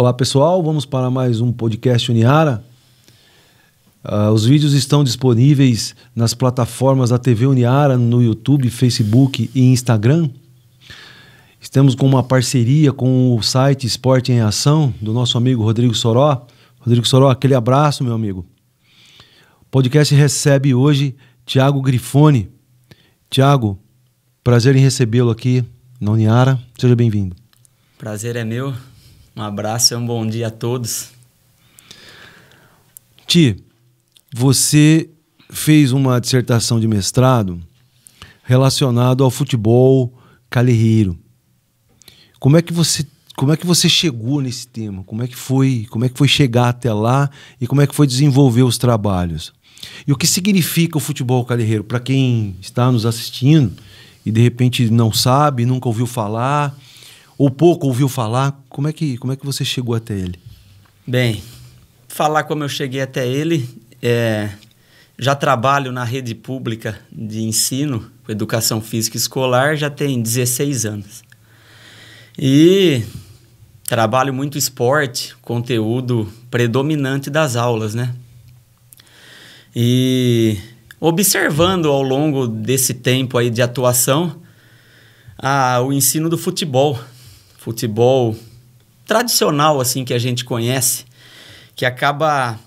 Olá pessoal, vamos para mais um podcast Uniara. Uh, os vídeos estão disponíveis nas plataformas da TV Uniara, no YouTube, Facebook e Instagram. Estamos com uma parceria com o site Esporte em Ação, do nosso amigo Rodrigo Soró. Rodrigo Soró, aquele abraço, meu amigo. O podcast recebe hoje Tiago Grifone. Tiago, prazer em recebê-lo aqui na Uniara. Seja bem-vindo. Prazer é meu. Um abraço e um bom dia a todos. Ti, você fez uma dissertação de mestrado relacionado ao futebol calheiro. Como é que você como é que você chegou nesse tema? Como é que foi, como é que foi chegar até lá e como é que foi desenvolver os trabalhos? E o que significa o futebol calheiro para quem está nos assistindo e de repente não sabe, nunca ouviu falar? ou pouco ouviu falar? Como é que, como é que você chegou até ele? Bem, falar como eu cheguei até ele, é, já trabalho na rede pública de ensino, educação física escolar, já tem 16 anos. E trabalho muito esporte, conteúdo predominante das aulas, né? E observando ao longo desse tempo aí de atuação, a, o ensino do futebol, futebol tradicional assim que a gente conhece, que acaba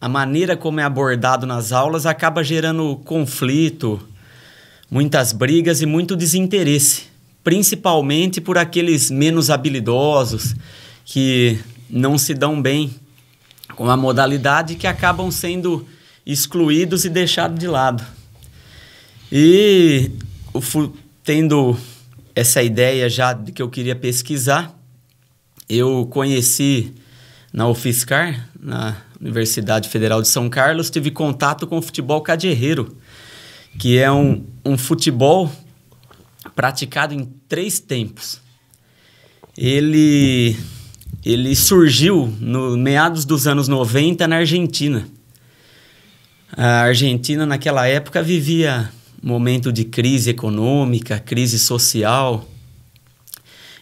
a maneira como é abordado nas aulas acaba gerando conflito, muitas brigas e muito desinteresse, principalmente por aqueles menos habilidosos que não se dão bem com a modalidade que acabam sendo excluídos e deixados de lado. E tendo essa ideia já que eu queria pesquisar. Eu conheci na UFSCar, na Universidade Federal de São Carlos, tive contato com o futebol cadirreiro, que é um, um futebol praticado em três tempos. Ele, ele surgiu no meados dos anos 90 na Argentina. A Argentina, naquela época, vivia momento de crise econômica, crise social.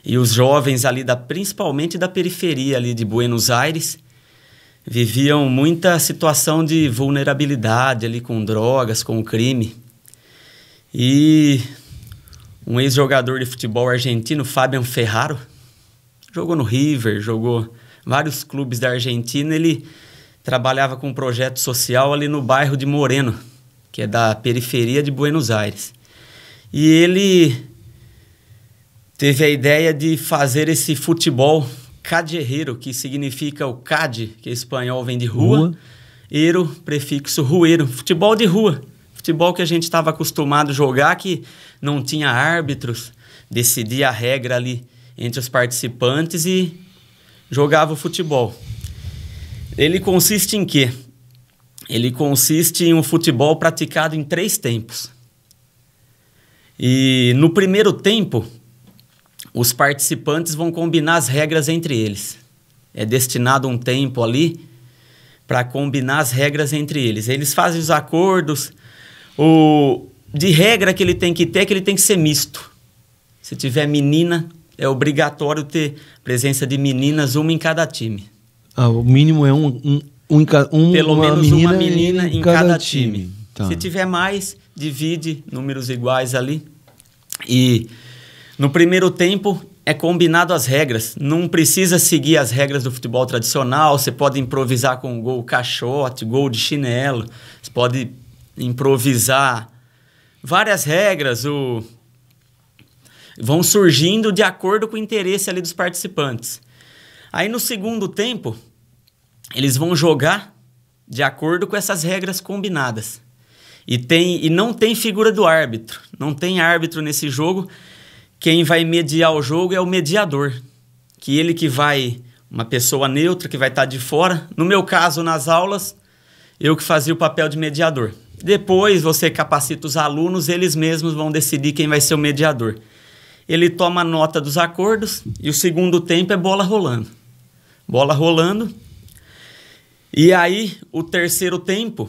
E os jovens ali, da, principalmente da periferia ali de Buenos Aires, viviam muita situação de vulnerabilidade ali com drogas, com crime. E um ex-jogador de futebol argentino, Fabian Ferraro, jogou no River, jogou vários clubes da Argentina, ele trabalhava com um projeto social ali no bairro de Moreno que é da periferia de Buenos Aires. E ele teve a ideia de fazer esse futebol caderreiro, que significa o CAD, que em espanhol vem de rua, rua. prefixo rueiro, futebol de rua. Futebol que a gente estava acostumado a jogar, que não tinha árbitros, decidia a regra ali entre os participantes e jogava o futebol. Ele consiste em quê? ele consiste em um futebol praticado em três tempos. E no primeiro tempo, os participantes vão combinar as regras entre eles. É destinado um tempo ali para combinar as regras entre eles. Eles fazem os acordos. O de regra que ele tem que ter é que ele tem que ser misto. Se tiver menina, é obrigatório ter presença de meninas, uma em cada time. Ah, o mínimo é um, um um, um, Pelo menos menina uma menina em, em cada, cada, time. time. Tá. Se tiver mais, divide números iguais ali. E no primeiro tempo é combinado as regras. Não precisa seguir as regras do futebol tradicional. Você pode improvisar com gol caixote, gol de chinelo. Você pode improvisar várias regras. O... Vão surgindo de acordo com o interesse ali dos participantes. Aí no segundo tempo, eles vão jogar de acordo com essas regras combinadas. E, tem, e não tem figura do árbitro. Não tem árbitro nesse jogo. Quem vai mediar o jogo é o mediador. Que ele que vai. Uma pessoa neutra que vai estar tá de fora. No meu caso, nas aulas, eu que fazia o papel de mediador. Depois você capacita os alunos, eles mesmos vão decidir quem vai ser o mediador. Ele toma nota dos acordos e o segundo tempo é bola rolando. Bola rolando, e aí, o terceiro tempo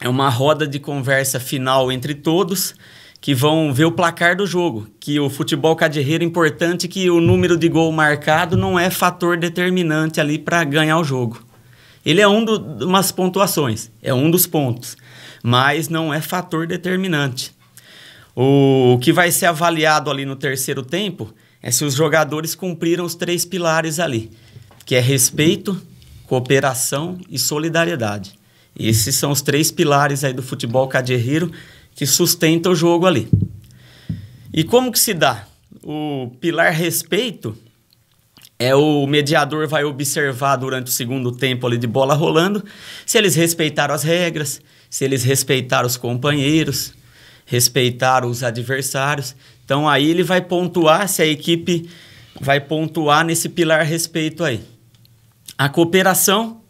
é uma roda de conversa final entre todos que vão ver o placar do jogo, que o futebol cadirreiro é importante que o número de gol marcado não é fator determinante ali para ganhar o jogo. Ele é um de umas pontuações, é um dos pontos, mas não é fator determinante. O, o que vai ser avaliado ali no terceiro tempo é se os jogadores cumpriram os três pilares ali, que é respeito, cooperação e solidariedade. Esses são os três pilares aí do futebol cadeirreiro que sustenta o jogo ali. E como que se dá? O pilar respeito é o mediador vai observar durante o segundo tempo ali de bola rolando se eles respeitaram as regras, se eles respeitaram os companheiros, respeitaram os adversários. Então aí ele vai pontuar se a equipe vai pontuar nesse pilar respeito aí. A cooperação,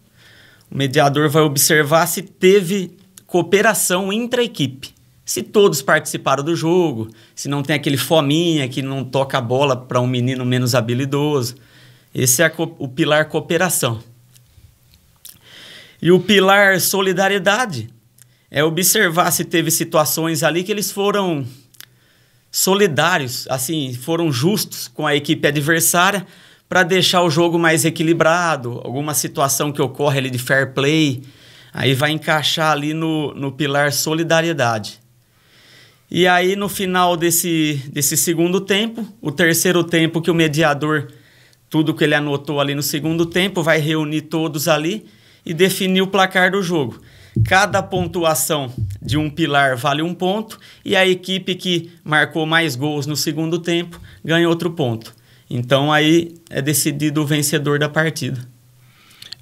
o mediador vai observar se teve cooperação intra-equipe. Se todos participaram do jogo, se não tem aquele fominha que não toca a bola para um menino menos habilidoso. Esse é o pilar cooperação. E o pilar solidariedade é observar se teve situações ali que eles foram solidários, assim, foram justos com a equipe adversária para deixar o jogo mais equilibrado, alguma situação que ocorre ali de fair play, aí vai encaixar ali no, no pilar solidariedade. E aí, no final desse, desse segundo tempo, o terceiro tempo que o mediador, tudo que ele anotou ali no segundo tempo, vai reunir todos ali e definir o placar do jogo. Cada pontuação de um pilar vale um ponto e a equipe que marcou mais gols no segundo tempo ganha outro ponto. Então aí é decidido o vencedor da partida.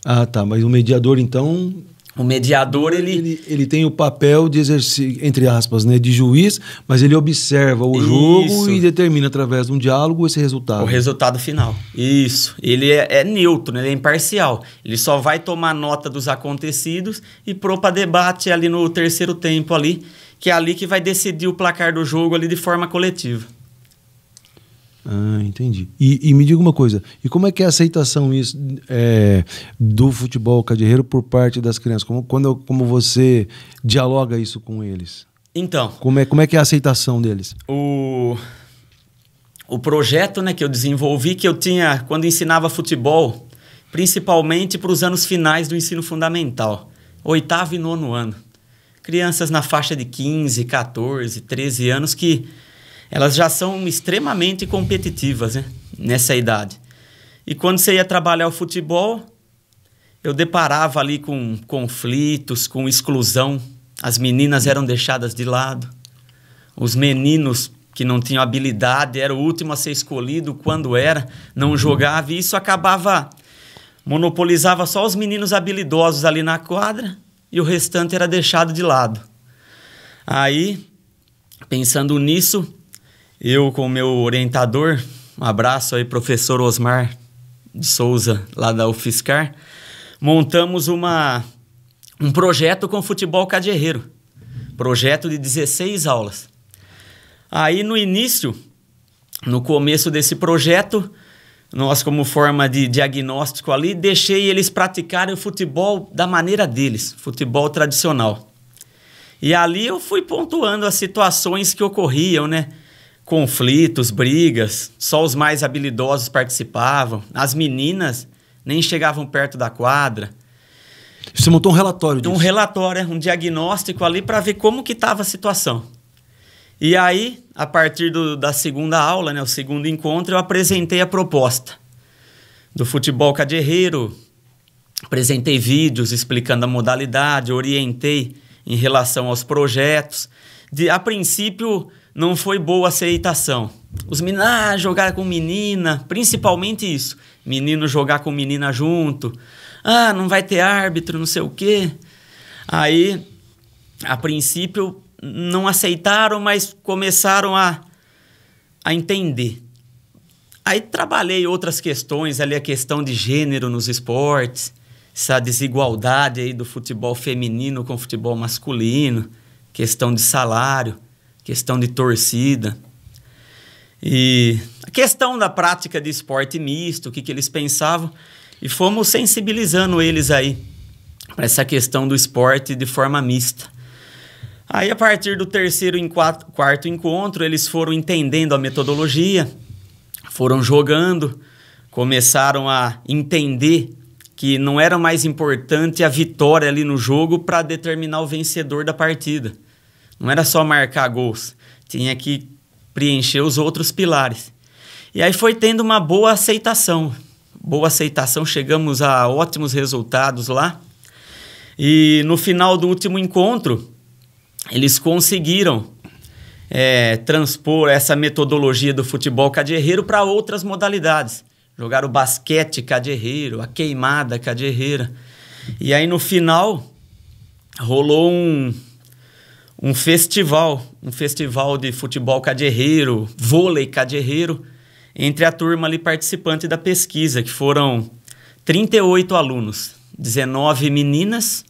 Ah, tá. Mas o mediador, então, o mediador, ele... ele... ele... tem o papel de exercer, entre aspas, né, de juiz, mas ele observa o Isso. jogo e determina através de um diálogo esse resultado. O resultado final. Isso. Ele é, é neutro, né? ele é imparcial. Ele só vai tomar nota dos acontecidos e pro para debate ali no terceiro tempo ali, que é ali que vai decidir o placar do jogo ali de forma coletiva. Ah, entendi. E, e, me diga uma coisa, e como é que é a aceitação isso, é, do futebol cadeirreiro por parte das crianças? Como, quando, como você dialoga isso com eles? Então. Como é, como é que é a aceitação deles? O, o projeto né, que eu desenvolvi, que eu tinha quando ensinava futebol, principalmente para os anos finais do ensino fundamental, oitavo e nono ano. Crianças na faixa de 15, 14, 13 anos que elas já são extremamente competitivas né? nessa idade. E quando você ia trabalhar o futebol, eu deparava ali com conflitos, com exclusão. As meninas eram deixadas de lado. Os meninos que não tinham habilidade eram o último a ser escolhido quando era, não jogava e isso acabava monopolizava só os meninos habilidosos ali na quadra e o restante era deixado de lado. Aí, pensando nisso, eu com o meu orientador, um abraço aí, professor Osmar de Souza, lá da UFSCar, montamos uma, um projeto com futebol cadeirreiro. Projeto de 16 aulas. Aí no início, no começo desse projeto, nós, como forma de diagnóstico ali, deixei eles praticarem o futebol da maneira deles, futebol tradicional. E ali eu fui pontuando as situações que ocorriam, né? conflitos, brigas, só os mais habilidosos participavam. As meninas nem chegavam perto da quadra. Você montou um relatório disso? Um relatório, é, um diagnóstico ali para ver como que estava a situação. E aí, a partir do, da segunda aula, né, o segundo encontro, eu apresentei a proposta do futebol cadeirreiro. Apresentei vídeos explicando a modalidade, orientei em relação aos projetos. De, a princípio, não foi boa aceitação. Os meninos, ah, jogar com menina, principalmente isso. Menino jogar com menina junto. Ah, não vai ter árbitro, não sei o quê. Aí, a princípio, não aceitaram, mas começaram a, a entender. Aí trabalhei outras questões ali, a questão de gênero nos esportes, essa desigualdade aí do futebol feminino com o futebol masculino, questão de salário questão de torcida. E a questão da prática de esporte misto, o que, que eles pensavam, e fomos sensibilizando eles aí para essa questão do esporte de forma mista. Aí, a partir do terceiro e quarto encontro, eles foram entendendo a metodologia, foram jogando, começaram a entender que não era mais importante a vitória ali no jogo para determinar o vencedor da partida. Não era só marcar gols, tinha que preencher os outros pilares. E aí foi tendo uma boa aceitação. Boa aceitação, chegamos a ótimos resultados lá. E no final do último encontro, eles conseguiram é, transpor essa metodologia do futebol cadierreiro para outras modalidades. Jogaram basquete cadierreiro, a queimada cadierreira. E aí no final rolou um, um festival, um festival de futebol caderreiro, vôlei caderreiro, entre a turma ali participante da pesquisa, que foram 38 alunos, 19 meninas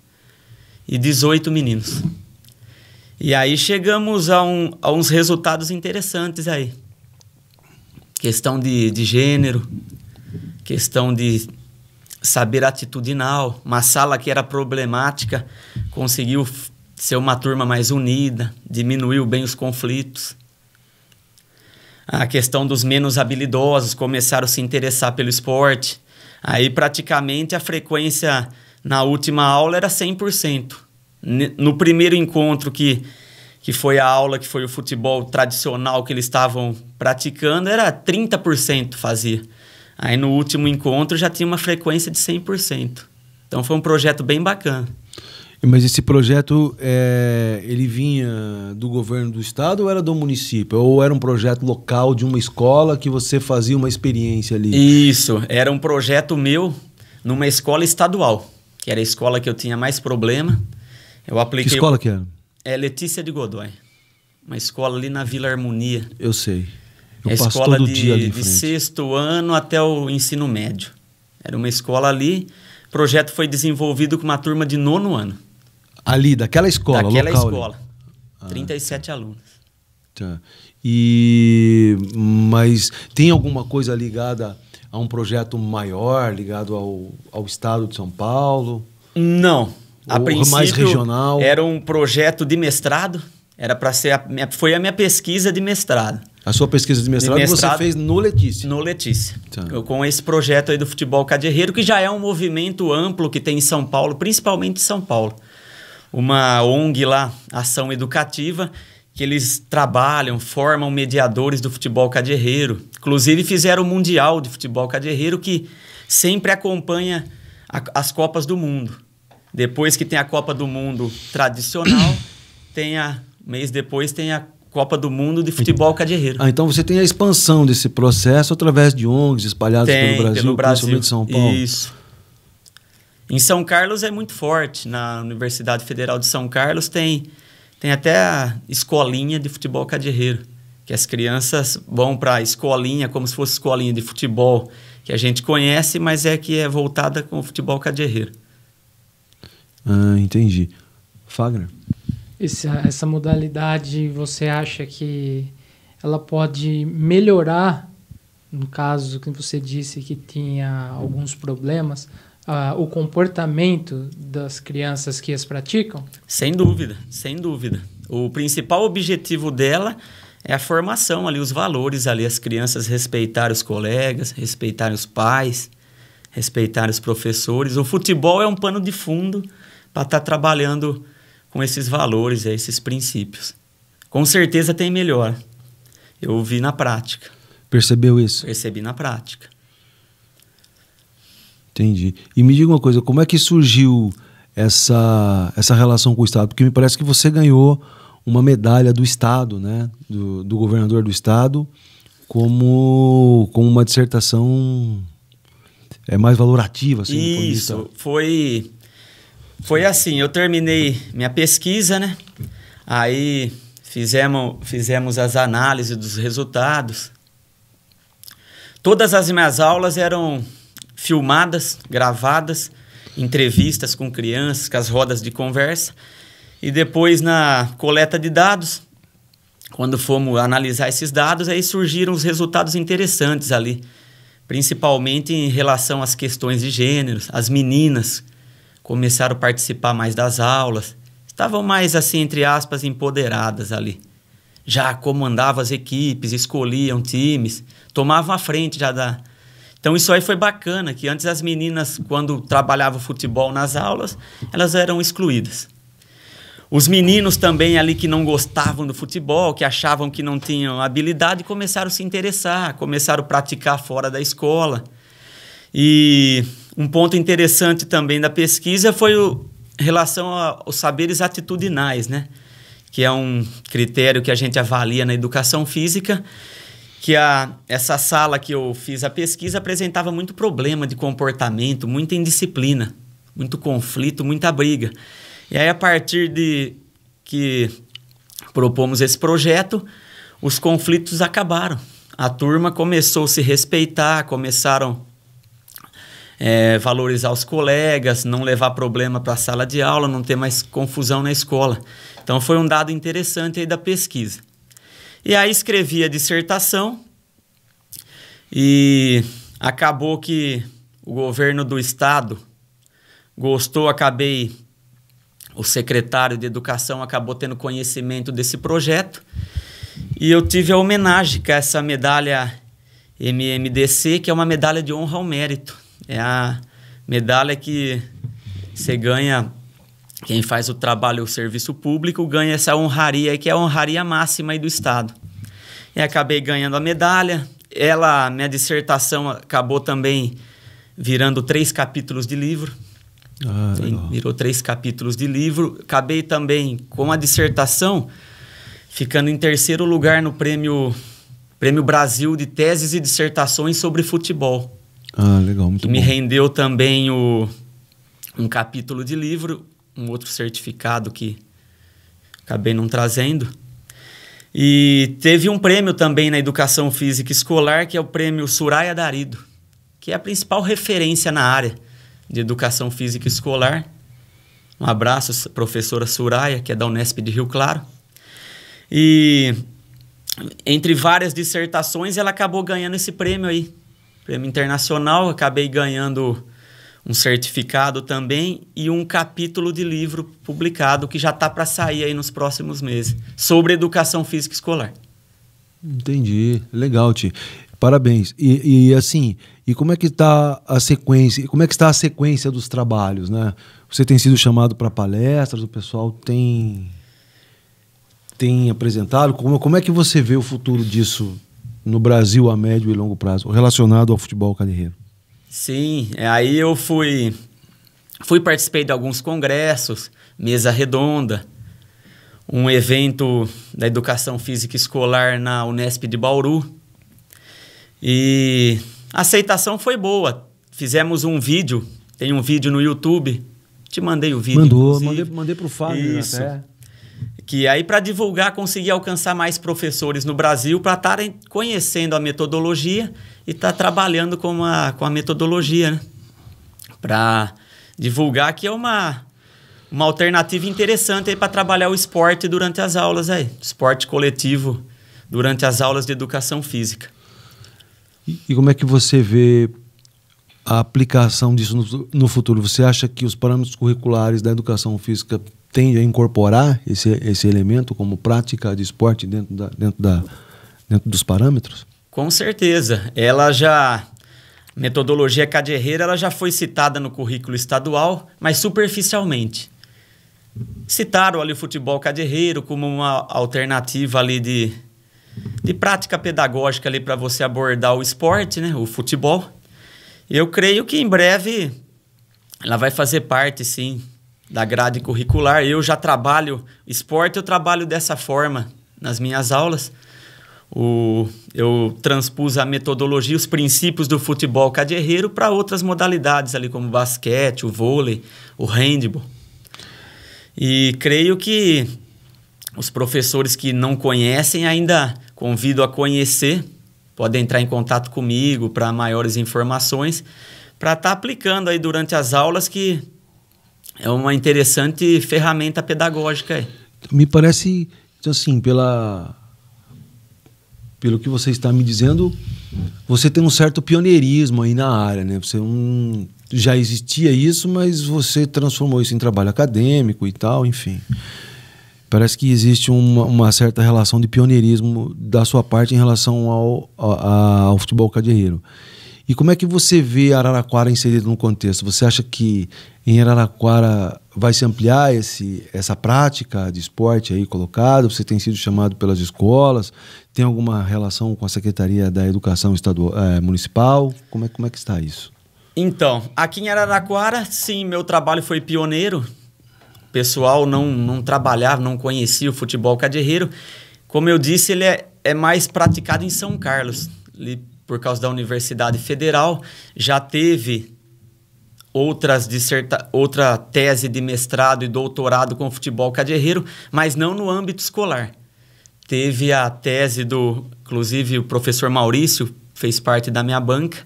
e 18 meninos. E aí chegamos a, um, a uns resultados interessantes aí. Questão de, de gênero, questão de saber atitudinal. Uma sala que era problemática conseguiu ser uma turma mais unida, diminuiu bem os conflitos. A questão dos menos habilidosos começaram a se interessar pelo esporte. Aí praticamente a frequência na última aula era 100%. No primeiro encontro que, que foi a aula, que foi o futebol tradicional que eles estavam praticando, era 30% fazia. Aí no último encontro já tinha uma frequência de 100%. Então foi um projeto bem bacana. Mas esse projeto, é, ele vinha do governo do estado ou era do município? Ou era um projeto local de uma escola que você fazia uma experiência ali? Isso, era um projeto meu numa escola estadual, que era a escola que eu tinha mais problema. Eu apliquei... Que escola que era? É Letícia de Godoy. Uma escola ali na Vila Harmonia. Eu sei. Eu é passo escola todo de, dia ali de sexto ano até o ensino médio. Era uma escola ali. O projeto foi desenvolvido com uma turma de nono ano. Ali, daquela escola, Daquela local, escola. Ali. 37 ah. alunos. Tá. E mas tem alguma coisa ligada a um projeto maior, ligado ao, ao estado de São Paulo? Não. A Ou princípio mais regional. Era um projeto de mestrado. Era para ser a minha, foi a minha pesquisa de mestrado. A sua pesquisa de mestrado, de mestrado você fez no Letícia. No Letícia. Tá. Eu, com esse projeto aí do futebol cadeirreiro, que já é um movimento amplo que tem em São Paulo, principalmente em São Paulo uma ONG lá, Ação Educativa, que eles trabalham, formam mediadores do futebol cadierreiro. Inclusive fizeram o Mundial de Futebol Cadierreiro, que sempre acompanha a, as Copas do Mundo. Depois que tem a Copa do Mundo tradicional, tem a, mês depois tem a Copa do Mundo de Futebol Cadierreiro. Ah, então você tem a expansão desse processo através de ONGs espalhadas tem, pelo Brasil, pelo Brasil. principalmente São Paulo. Isso. Em São Carlos é muito forte. Na Universidade Federal de São Carlos tem, tem até a escolinha de futebol cadirreiro, que as crianças vão para a escolinha, como se fosse escolinha de futebol, que a gente conhece, mas é que é voltada com o futebol cadirreiro. Ah, entendi. Fagner? Essa essa modalidade, você acha que ela pode melhorar, no caso que você disse que tinha alguns problemas, ah, o comportamento das crianças que as praticam? Sem dúvida, sem dúvida. O principal objetivo dela é a formação ali, os valores ali, as crianças respeitar os colegas, respeitar os pais, respeitar os professores. O futebol é um pano de fundo para estar tá trabalhando com esses valores, é, esses princípios. Com certeza tem melhor. Eu vi na prática. Percebeu isso? Percebi na prática. Entendi. E me diga uma coisa, como é que surgiu essa, essa relação com o Estado? Porque me parece que você ganhou uma medalha do Estado, né? Do, do governador do Estado, como, como uma dissertação é mais valorativa. Assim, Isso, foi, foi assim, eu terminei minha pesquisa, né? Aí fizemos, fizemos as análises dos resultados. Todas as minhas aulas eram filmadas, gravadas, entrevistas com crianças, com as rodas de conversa. E depois, na coleta de dados, quando fomos analisar esses dados, aí surgiram os resultados interessantes ali, principalmente em relação às questões de gênero. As meninas começaram a participar mais das aulas, estavam mais, assim, entre aspas, empoderadas ali. Já comandavam as equipes, escolhiam times, tomavam a frente já da, então isso aí foi bacana, que antes as meninas, quando trabalhavam futebol nas aulas, elas eram excluídas. Os meninos também ali que não gostavam do futebol, que achavam que não tinham habilidade, começaram a se interessar, começaram a praticar fora da escola. E um ponto interessante também da pesquisa foi o relação aos saberes atitudinais, né? Que é um critério que a gente avalia na educação física que a, essa sala que eu fiz a pesquisa apresentava muito problema de comportamento, muita indisciplina, muito conflito, muita briga. E aí, a partir de que propomos esse projeto, os conflitos acabaram. A turma começou a se respeitar, começaram é, valorizar os colegas, não levar problema para a sala de aula, não ter mais confusão na escola. Então foi um dado interessante aí da pesquisa. E aí escrevi a dissertação e acabou que o governo do estado gostou, acabei o secretário de educação acabou tendo conhecimento desse projeto e eu tive a homenagem com essa medalha MMDC, que é uma medalha de honra ao mérito. É a medalha que você ganha quem faz o trabalho ou serviço público ganha essa honraria, que é a honraria máxima do Estado. E acabei ganhando a medalha. Ela, minha dissertação acabou também virando três capítulos de livro. Ah, virou três capítulos de livro. Acabei também com a dissertação ficando em terceiro lugar no prêmio Prêmio Brasil de teses e dissertações sobre futebol. Ah, legal, muito que bom. Me rendeu também o um capítulo de livro um outro certificado que acabei não trazendo. E teve um prêmio também na educação física escolar, que é o prêmio Suraya Darido, que é a principal referência na área de educação física escolar. Um abraço, professora Suraya, que é da Unesp de Rio Claro. E entre várias dissertações, ela acabou ganhando esse prêmio aí. Prêmio internacional, acabei ganhando um certificado também e um capítulo de livro publicado que já está para sair aí nos próximos meses sobre educação física escolar. Entendi, legal, Ti. Parabéns. E, e assim, e como é que está a sequência? Como é que está a sequência dos trabalhos, né? Você tem sido chamado para palestras, o pessoal tem tem apresentado. Como, como é que você vê o futuro disso no Brasil a médio e longo prazo, relacionado ao futebol carreiro? Sim, é, aí eu fui, fui participei de alguns congressos, mesa redonda, um evento da educação física escolar na Unesp de Bauru. E a aceitação foi boa. Fizemos um vídeo, tem um vídeo no YouTube. Te mandei o vídeo. Mandou, mandei, mandei pro Fábio né, Isso. até que aí para divulgar conseguir alcançar mais professores no Brasil para estarem conhecendo a metodologia e estar tá trabalhando com a, com a metodologia, né? Para divulgar que é uma, uma alternativa interessante aí para trabalhar o esporte durante as aulas aí, esporte coletivo durante as aulas de educação física. E, e como é que você vê a aplicação disso no, no futuro? Você acha que os parâmetros curriculares da educação física tende a incorporar esse, esse elemento como prática de esporte dentro, da, dentro, da, dentro dos parâmetros? Com certeza. Ela já. Metodologia cadeirreira ela já foi citada no currículo estadual, mas superficialmente. Citaram ali o futebol cadierreiro como uma alternativa ali de, de prática pedagógica ali para você abordar o esporte, né, o futebol. Eu creio que em breve ela vai fazer parte, sim, da grade curricular. Eu já trabalho esporte, eu trabalho dessa forma nas minhas aulas. O, eu transpus a metodologia, os princípios do futebol cadeirreiro para outras modalidades ali, como basquete, o vôlei, o handball. E creio que os professores que não conhecem ainda convido a conhecer, podem entrar em contato comigo para maiores informações, para estar tá aplicando aí durante as aulas que é uma interessante ferramenta pedagógica. Me parece, então, assim, pela pelo que você está me dizendo, você tem um certo pioneirismo aí na área, né? Você um, já existia isso, mas você transformou isso em trabalho acadêmico e tal, enfim. Parece que existe uma, uma certa relação de pioneirismo da sua parte em relação ao, ao, ao futebol cadeirreiro. E como é que você vê Araraquara inserido no contexto? Você acha que em Araraquara vai se ampliar esse, essa prática de esporte aí colocada? Você tem sido chamado pelas escolas? Tem alguma relação com a Secretaria da Educação Estadual, é, Municipal? Como é, como é que está isso? Então, aqui em Araraquara, sim, meu trabalho foi pioneiro. O pessoal não, não trabalhava, não conhecia o futebol cadeirreiro. Como eu disse, ele é, é mais praticado em São Carlos. Ele por causa da Universidade Federal, já teve outras disserta outra tese de mestrado e doutorado com futebol cadeirreiro, mas não no âmbito escolar. Teve a tese do, inclusive o professor Maurício fez parte da minha banca.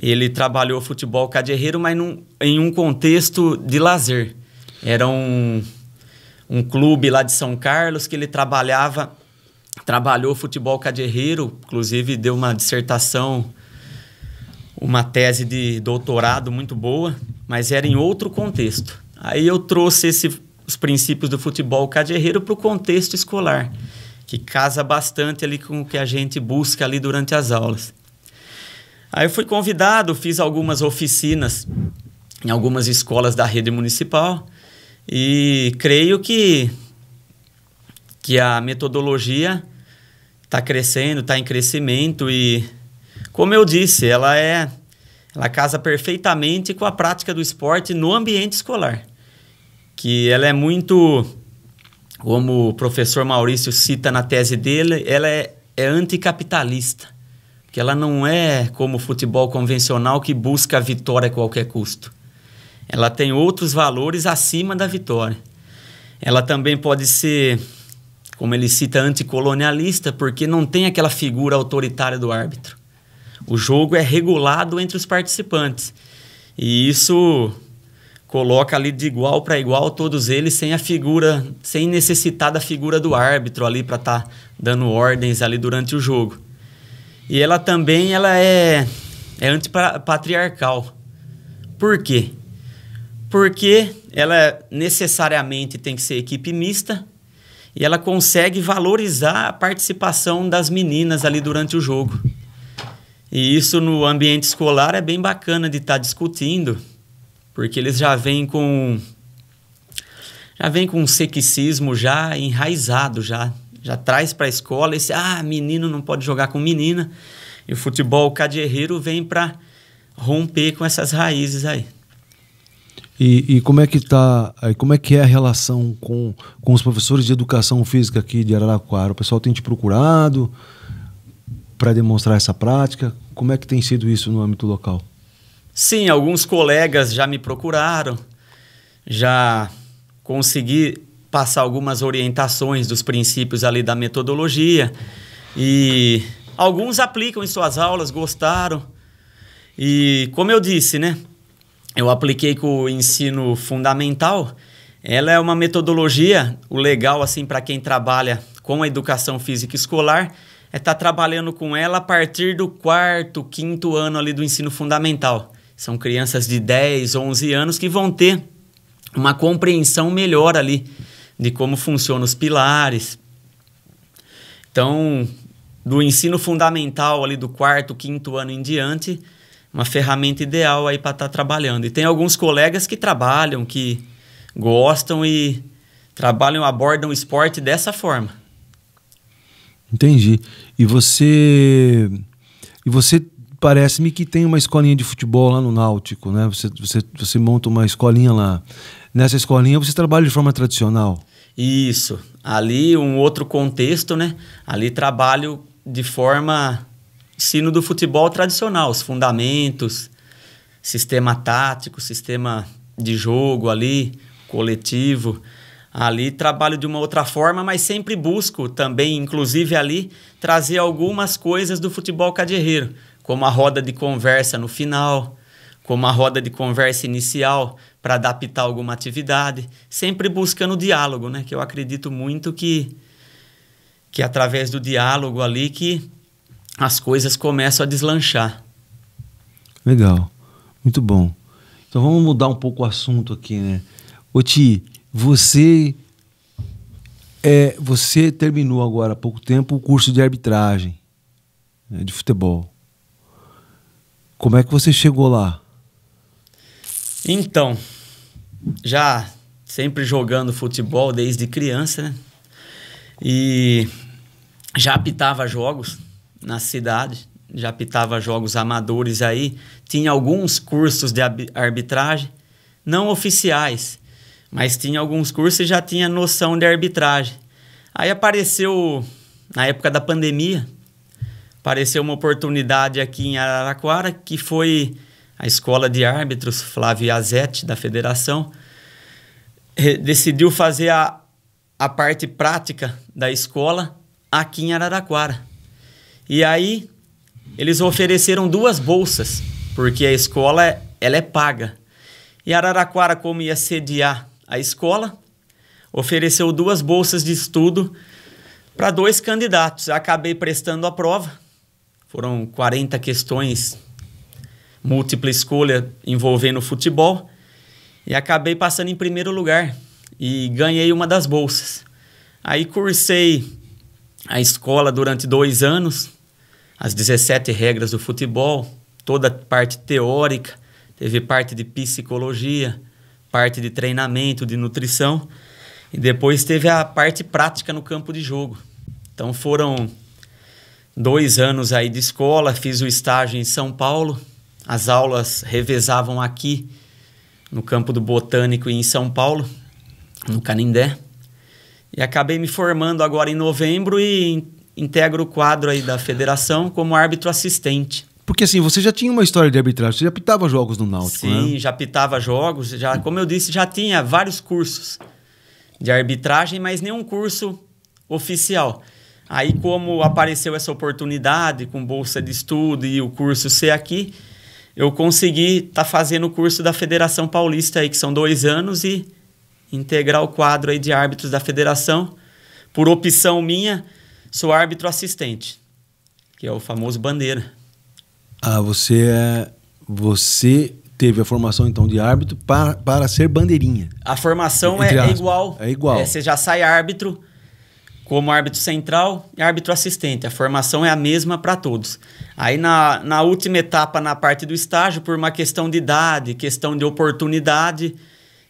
Ele trabalhou futebol cadeirreiro, mas num, em um contexto de lazer. Era um, um clube lá de São Carlos que ele trabalhava trabalhou futebol cadeirreiro, inclusive deu uma dissertação, uma tese de doutorado muito boa, mas era em outro contexto. Aí eu trouxe esse, os princípios do futebol cadeirreiro para o contexto escolar, que casa bastante ali com o que a gente busca ali durante as aulas. Aí eu fui convidado, fiz algumas oficinas em algumas escolas da rede municipal e creio que que a metodologia está crescendo, está em crescimento e, como eu disse, ela é ela casa perfeitamente com a prática do esporte no ambiente escolar, que ela é muito, como o professor Maurício cita na tese dele, ela é, é anticapitalista, que ela não é como o futebol convencional que busca a vitória a qualquer custo. Ela tem outros valores acima da vitória. Ela também pode ser como ele cita, anticolonialista, porque não tem aquela figura autoritária do árbitro. O jogo é regulado entre os participantes. E isso coloca ali de igual para igual todos eles sem a figura, sem necessitar da figura do árbitro ali para estar tá dando ordens ali durante o jogo. E ela também ela é é antipatriarcal. Por quê? Porque ela necessariamente tem que ser equipe mista, e ela consegue valorizar a participação das meninas ali durante o jogo. E isso no ambiente escolar é bem bacana de estar tá discutindo, porque eles já vêm com já vem com um já enraizado já, já traz para a escola esse ah, menino não pode jogar com menina. E o futebol cadierreiro vem para romper com essas raízes aí. E, e, como é que tá, eh, como é que é a relação com, com os professores de educação física aqui de Araraquara? O pessoal tem te procurado para demonstrar essa prática? Como é que tem sido isso no âmbito local? Sim, alguns colegas já me procuraram, já consegui passar algumas orientações dos princípios ali da metodologia e alguns aplicam em suas aulas, gostaram. E como eu disse, né? eu apliquei com o ensino fundamental. Ela é uma metodologia, o legal assim para quem trabalha com a educação física escolar é estar tá trabalhando com ela a partir do quarto, quinto ano ali do ensino fundamental. São crianças de 10, 11 anos que vão ter uma compreensão melhor ali de como funcionam os pilares. Então, do ensino fundamental ali do quarto, quinto ano em diante, uma ferramenta ideal aí para estar tá trabalhando. E tem alguns colegas que trabalham, que gostam e trabalham, abordam o esporte dessa forma. Entendi. E você e você parece-me que tem uma escolinha de futebol lá no Náutico, né? Você, você, você monta uma escolinha lá. Nessa escolinha você trabalha de forma tradicional? Isso. Ali um outro contexto, né? Ali trabalho de forma ensino do futebol tradicional, os fundamentos, sistema tático, sistema de jogo ali, coletivo. Ali trabalho de uma outra forma, mas sempre busco também, inclusive ali, trazer algumas coisas do futebol cadeirreiro, como a roda de conversa no final, como a roda de conversa inicial para adaptar alguma atividade, sempre buscando diálogo, né? Que eu acredito muito que que através do diálogo ali que as coisas começam a deslanchar. Legal, muito bom. Então vamos mudar um pouco o assunto aqui, né? Ô Ti, você, é, você terminou agora há pouco tempo o curso de arbitragem né, de futebol. Como é que você chegou lá? Então, já sempre jogando futebol desde criança, né? E já apitava jogos na cidade, já pitava jogos amadores aí, tinha alguns cursos de arbitragem, não oficiais, mas tinha alguns cursos e já tinha noção de arbitragem. Aí apareceu, na época da pandemia, apareceu uma oportunidade aqui em Araraquara, que foi a escola de árbitros Flávio Azetti, da federação, decidiu fazer a, a parte prática da escola aqui em Araraquara. E aí eles ofereceram duas bolsas, porque a escola ela é paga. E Araraquara, como ia sediar a escola, ofereceu duas bolsas de estudo para dois candidatos. Eu acabei prestando a prova. Foram 40 questões múltipla escolha envolvendo futebol e acabei passando em primeiro lugar e ganhei uma das bolsas. Aí cursei a escola durante dois anos as 17 regras do futebol, toda a parte teórica, teve parte de psicologia, parte de treinamento, de nutrição, e depois teve a parte prática no campo de jogo. Então foram dois anos aí de escola, fiz o estágio em São Paulo, as aulas revezavam aqui no campo do Botânico e em São Paulo, no Canindé. E acabei me formando agora em novembro e integro o quadro aí da federação como árbitro assistente. Porque assim, você já tinha uma história de arbitragem, você já pitava jogos no Náutico, né? Sim, né? já pitava jogos, já, como eu disse, já tinha vários cursos de arbitragem, mas nenhum curso oficial. Aí como apareceu essa oportunidade com bolsa de estudo e o curso ser aqui, eu consegui estar tá fazendo o curso da Federação Paulista aí, que são dois anos, e integrar o quadro aí de árbitros da federação. Por opção minha, Sou árbitro assistente, que é o famoso bandeira. Ah, você é. Você teve a formação então de árbitro para, para ser bandeirinha. A formação é, é, igual. É igual. É, você já sai árbitro como árbitro central e árbitro assistente. A formação é a mesma para todos. Aí na, na última etapa, na parte do estágio, por uma questão de idade, questão de oportunidade,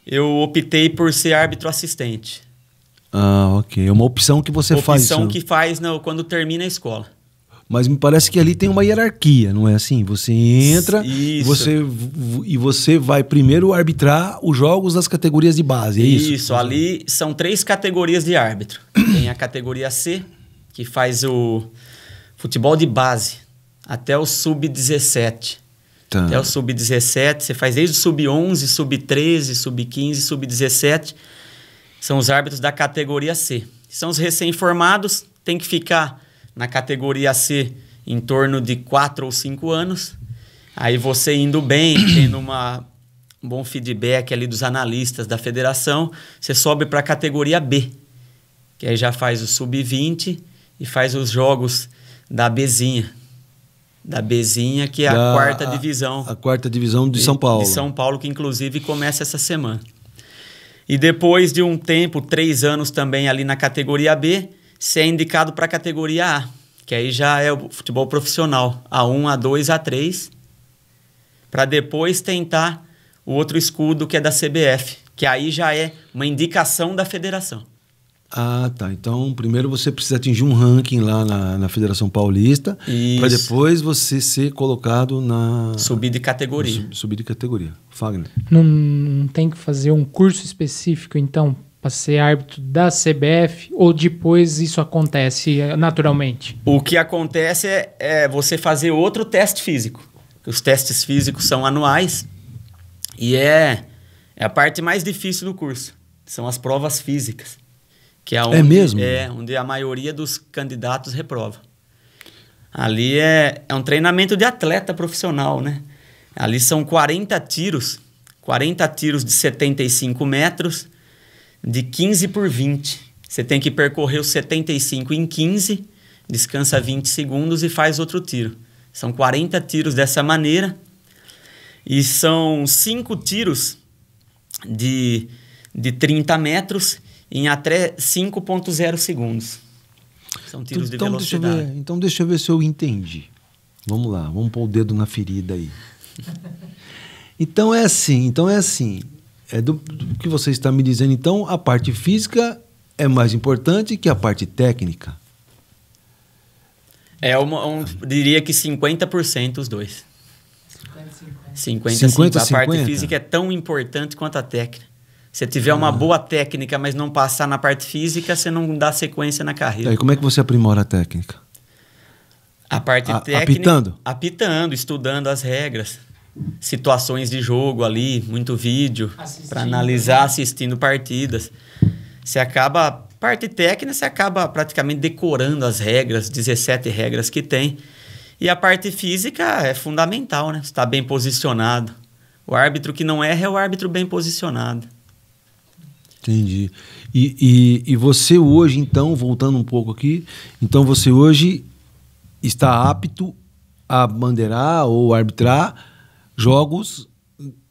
eu optei por ser árbitro assistente. Ah, ok. É uma opção que você opção faz. Opção né? que faz no, quando termina a escola. Mas me parece que ali tem uma hierarquia, não é assim? Você entra você e você vai primeiro arbitrar os jogos das categorias de base, é isso? Isso, ali são três categorias de árbitro. Tem a categoria C, que faz o futebol de base até o sub-17. Tá. Até o sub-17, você faz desde o sub-11, sub-13, sub-15, sub-17 são os árbitros da categoria C. São os recém-formados, tem que ficar na categoria C em torno de 4 ou 5 anos. Aí você indo bem, tendo uma, um bom feedback ali dos analistas da federação, você sobe para a categoria B, que aí já faz o sub-20 e faz os jogos da Bezinha. Da Bezinha, que é a quarta divisão. A, a quarta divisão de, de São Paulo. De São Paulo, que inclusive começa essa semana. E depois de um tempo, três anos também ali na categoria B, ser é indicado para a categoria A, que aí já é o futebol profissional, A1, A2, A3, para depois tentar o outro escudo que é da CBF, que aí já é uma indicação da federação. Ah, tá. Então, primeiro você precisa atingir um ranking lá na, na Federação Paulista, para depois você ser colocado na. Subir de categoria. Subir de categoria. Fagner? Não, não tem que fazer um curso específico, então, para ser árbitro da CBF ou depois isso acontece naturalmente? O que acontece é, é, você fazer outro teste físico. Os testes físicos são anuais e é, é a parte mais difícil do curso. São as provas físicas, que é, é onde, é mesmo? É, onde a maioria dos candidatos reprova. Ali é, é um treinamento de atleta profissional, né? Ali são 40 tiros, 40 tiros de 75 metros, de 15 por 20. Você tem que percorrer os 75 em 15, descansa 20 segundos e faz outro tiro. São 40 tiros dessa maneira. E são 5 tiros de, de 30 metros em até 5,0 segundos. São tiros então, então de velocidade. Deixa ver, então deixa eu ver se eu entendi. Vamos lá, vamos pôr o dedo na ferida aí. então é assim, então é assim. É do, do que você está me dizendo, então, a parte física é mais importante que a parte técnica. É, uma, um, diria que 50% os dois. 50, 50, 50. A parte física é tão importante quanto a técnica. Se tiver ah. uma boa técnica, mas não passar na parte física, você não dá sequência na carreira. E como é que você aprimora a técnica? A parte a, técnica. Apitando? Apitando, estudando as regras situações de jogo ali, muito vídeo para analisar, né? assistindo partidas. Você acaba parte técnica, você acaba praticamente decorando as regras, 17 regras que tem. E a parte física é fundamental, né? Está bem posicionado. O árbitro que não erra é o árbitro bem posicionado. Entendi. E, e, e você hoje, então, voltando um pouco aqui, então você hoje está apto a bandeirar ou arbitrar jogos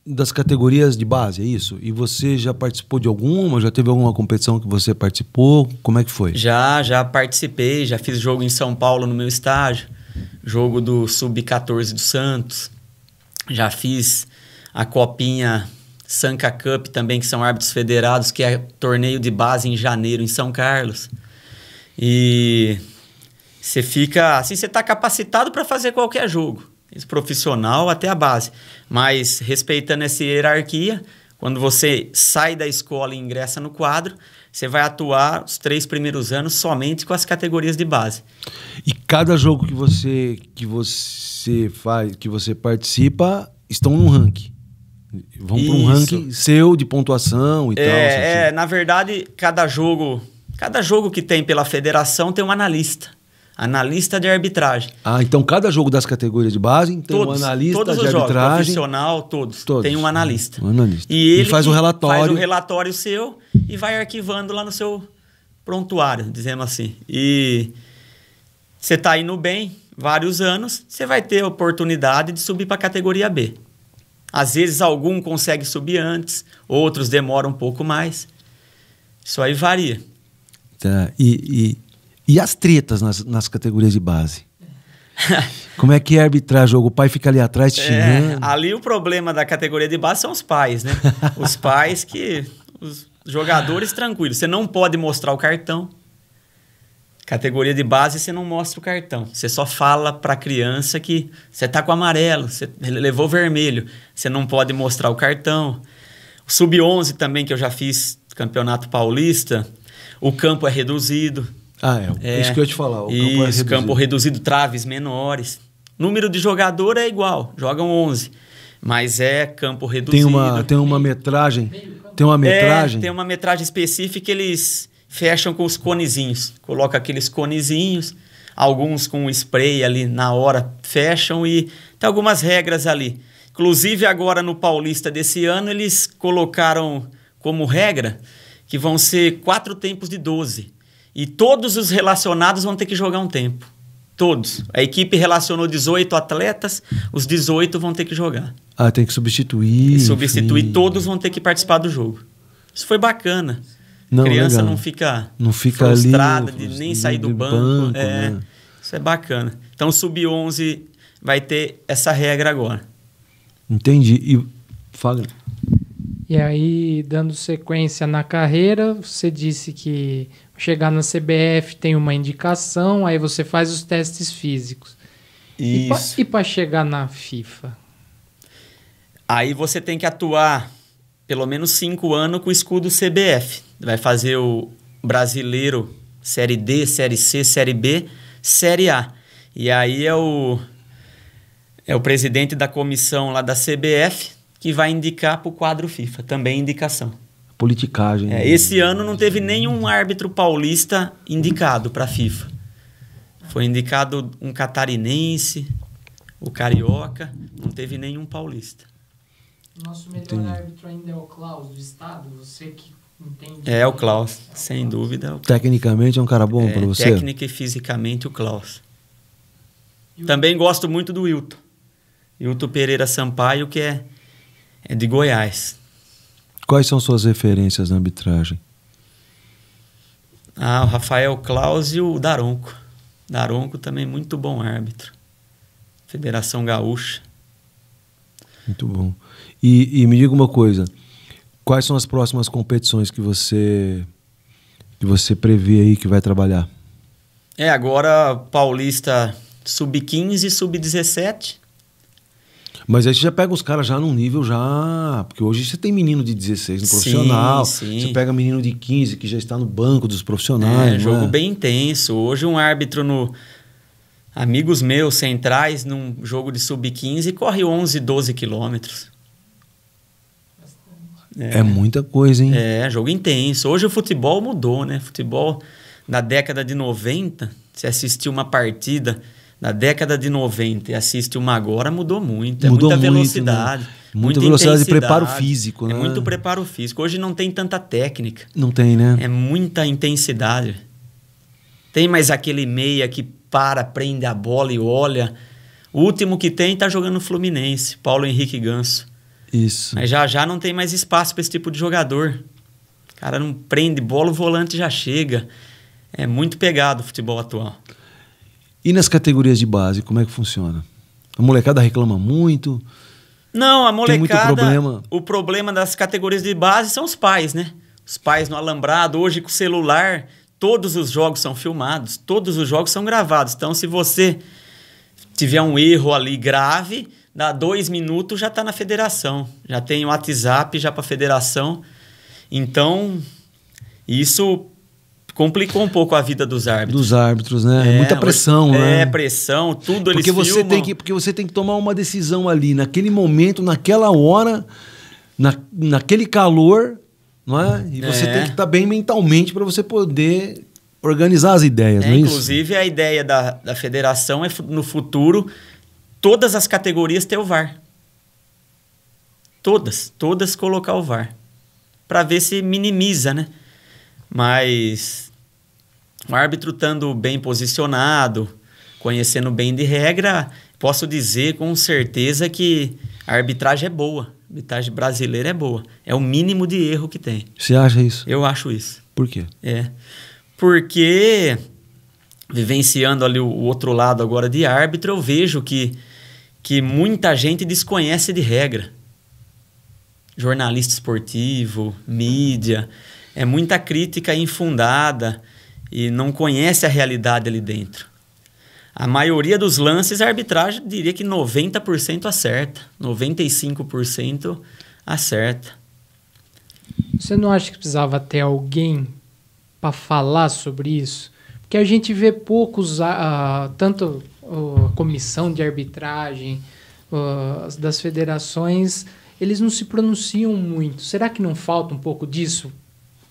das categorias de base, é isso? E você já participou de alguma? Já teve alguma competição que você participou? Como é que foi? Já, já participei, já fiz jogo em São Paulo no meu estágio, jogo do Sub-14 do Santos, já fiz a Copinha Sanca Cup também, que são árbitros federados, que é torneio de base em janeiro em São Carlos. E você fica assim, você está capacitado para fazer qualquer jogo profissional até a base. Mas respeitando essa hierarquia, quando você sai da escola e ingressa no quadro, você vai atuar os três primeiros anos somente com as categorias de base. E cada jogo que você que você faz, que você participa, estão num ranking. Vão para um ranking seu de pontuação e é, tal. Assim, é, assim. na verdade, cada jogo, cada jogo que tem pela federação tem um analista analista de arbitragem. Ah, então cada jogo das categorias de base tem todos, um analista todos de arbitragem. profissional, todos, todos. Tem um analista. Um analista. E ele faz o um relatório. Faz o um relatório seu e vai arquivando lá no seu prontuário, dizemos assim. E você está indo bem vários anos, você vai ter a oportunidade de subir para a categoria B. Às vezes algum consegue subir antes, outros demoram um pouco mais. Isso aí varia. Tá. e, e e as tretas nas, nas categorias de base? Como é que é arbitrar jogo? O pai fica ali atrás te É, ali o problema da categoria de base são os pais, né? Os pais que. Os jogadores tranquilos. Você não pode mostrar o cartão. Categoria de base, você não mostra o cartão. Você só fala para a criança que você tá com amarelo, você levou vermelho. Você não pode mostrar o cartão. Sub-11 também, que eu já fiz campeonato paulista, o campo é reduzido. Ah, é, é. Isso que eu ia te falar. O isso, campo, é reduzido. campo reduzido, traves menores. Número de jogador é igual, jogam 11. Mas é campo reduzido. Tem uma, tem uma metragem. Tem uma é, metragem? É, tem uma metragem específica que eles fecham com os conezinhos. Coloca aqueles conezinhos, alguns com spray ali na hora fecham e tem algumas regras ali. Inclusive agora no Paulista desse ano eles colocaram como regra que vão ser quatro tempos de 12. E todos os relacionados vão ter que jogar um tempo. Todos. A equipe relacionou 18 atletas, os 18 vão ter que jogar. Ah, tem que substituir. E substituir, todos vão ter que participar do jogo. Isso foi bacana. Não, criança legal. não fica, não fica frustrada ali, de nem sair do banco. banco é, né? Isso é bacana. Então, o sub-11 vai ter essa regra agora. Entendi. E fala. E aí, dando sequência na carreira, você disse que chegar na CBF, tem uma indicação, aí você faz os testes físicos. Isso. E para chegar na FIFA? Aí você tem que atuar pelo menos cinco anos com o escudo CBF. Vai fazer o brasileiro Série D, Série C, Série B, Série A. E aí é o, é o presidente da comissão lá da CBF que vai indicar para o quadro FIFA, também indicação politicagem. É, esse ano não teve nenhum árbitro paulista indicado para a FIFA. Foi indicado um catarinense, o carioca, não teve nenhum paulista. Nosso melhor Entendi. árbitro ainda é o Klaus do estado, você que entende. É, o Klaus, é o sem Klaus. dúvida. O... Tecnicamente é um cara bom é, para você? Técnica e fisicamente o Klaus. O... Também gosto muito do Hilton. Hilton Pereira Sampaio, que é, é de Goiás. Quais são suas referências na arbitragem? Ah, o Rafael Claus e o Daronco. Daronco também muito bom árbitro. Federação Gaúcha. Muito bom. E, e me diga uma coisa, quais são as próximas competições que você que você prevê aí que vai trabalhar? É, agora Paulista sub-15 e sub-17 mas aí você já pega os caras já num nível já. Porque hoje você tem menino de 16 no profissional. Sim, sim. Você pega menino de 15 que já está no banco dos profissionais. É, né? jogo é? bem intenso. Hoje um árbitro no. Amigos meus centrais num jogo de sub-15 corre 11, 12 quilômetros. É. é. muita coisa, hein? É, jogo intenso. Hoje o futebol mudou, né? Futebol na década de 90, você assistiu uma partida da década de 90 e assiste uma agora, mudou muito. É mudou muita muito, né? velocidade. Né? Muita, muita velocidade e preparo físico, é né? É muito preparo físico. Hoje não tem tanta técnica. Não tem, né? É muita intensidade. Tem mais aquele meia que para, prende a bola e olha. O último que tem está jogando Fluminense, Paulo Henrique Ganso. Isso. Mas já já não tem mais espaço para esse tipo de jogador. O cara não prende bola, o volante já chega. É muito pegado o futebol atual. E nas categorias de base, como é que funciona? A molecada reclama muito? Não, a molecada. Problema. O problema das categorias de base são os pais, né? Os pais no alambrado, hoje com o celular, todos os jogos são filmados, todos os jogos são gravados. Então, se você tiver um erro ali grave, dá dois minutos já está na federação. Já tem o WhatsApp já para a federação. Então, isso complicou um pouco a vida dos árbitros. Dos árbitros, né? É, Muita pressão, é, né? É, pressão, tudo eles porque filmam. você tem que Porque você tem que tomar uma decisão ali, naquele momento, naquela hora, na, naquele calor, não é? E você é. tem que estar tá bem mentalmente para você poder organizar as ideias, é, não é Inclusive, isso? a ideia da, da federação é, no futuro, todas as categorias ter o VAR. Todas, todas colocar o VAR. Para ver se minimiza, né? Mas o árbitro estando bem posicionado, conhecendo bem de regra, posso dizer com certeza que a arbitragem é boa. A arbitragem brasileira é boa. É o mínimo de erro que tem. Você acha isso? Eu acho isso. Por quê? É. Porque vivenciando ali o outro lado agora de árbitro, eu vejo que, que muita gente desconhece de regra. Jornalista esportivo, mídia é muita crítica infundada e não conhece a realidade ali dentro. A maioria dos lances, a arbitragem diria que 90% acerta, 95% acerta. Você não acha que precisava ter alguém para falar sobre isso? Porque a gente vê poucos, uh, tanto a ah, comissão de arbitragem uh, das federações, eles não se pronunciam muito. Será que não falta um pouco disso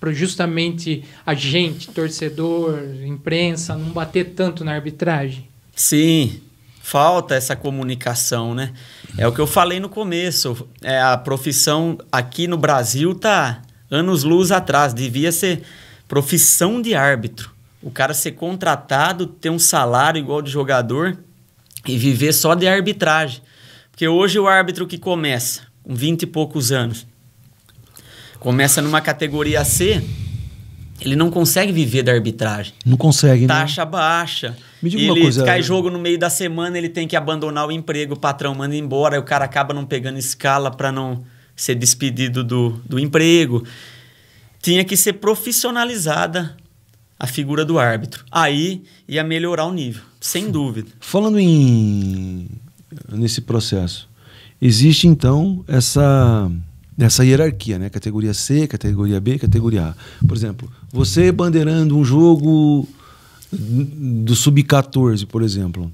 para justamente a gente, torcedor, imprensa, não bater tanto na arbitragem? Sim, falta essa comunicação, né? É o que eu falei no começo. É, a profissão aqui no Brasil tá anos luz atrás. Devia ser profissão de árbitro. O cara ser contratado, ter um salário igual de jogador e viver só de arbitragem. Porque hoje o árbitro que começa com 20 e poucos anos, começa numa categoria C, ele não consegue viver da arbitragem. Não consegue, né? Taxa baixa. Me diga ele uma coisa. Cai jogo no meio da semana, ele tem que abandonar o emprego, o patrão manda embora, e o cara acaba não pegando escala para não ser despedido do, do emprego. Tinha que ser profissionalizada a figura do árbitro. Aí ia melhorar o nível, sem dúvida. Falando em nesse processo, existe então essa nessa hierarquia, né? Categoria C, categoria B, categoria A. Por exemplo, você bandeirando um jogo do sub-14, por exemplo.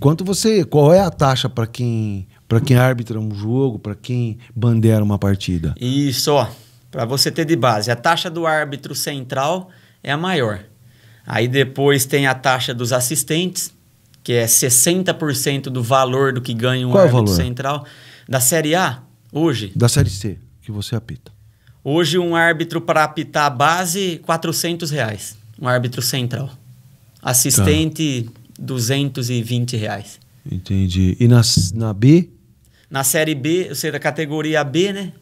Quanto você, qual é a taxa para quem, para quem arbitra um jogo, para quem bandeira uma partida? Isso, ó, para você ter de base, a taxa do árbitro central é a maior. Aí depois tem a taxa dos assistentes, que é 60% do valor do que ganha um Qual é árbitro valor? central. Da Série A, Hoje? Da Série C, que você apita. Hoje, um árbitro para apitar a base, 400 reais. Um árbitro central. Assistente, tá. 220 reais. Entendi. E na, na B? Na Série B, ou seja, da categoria B, né?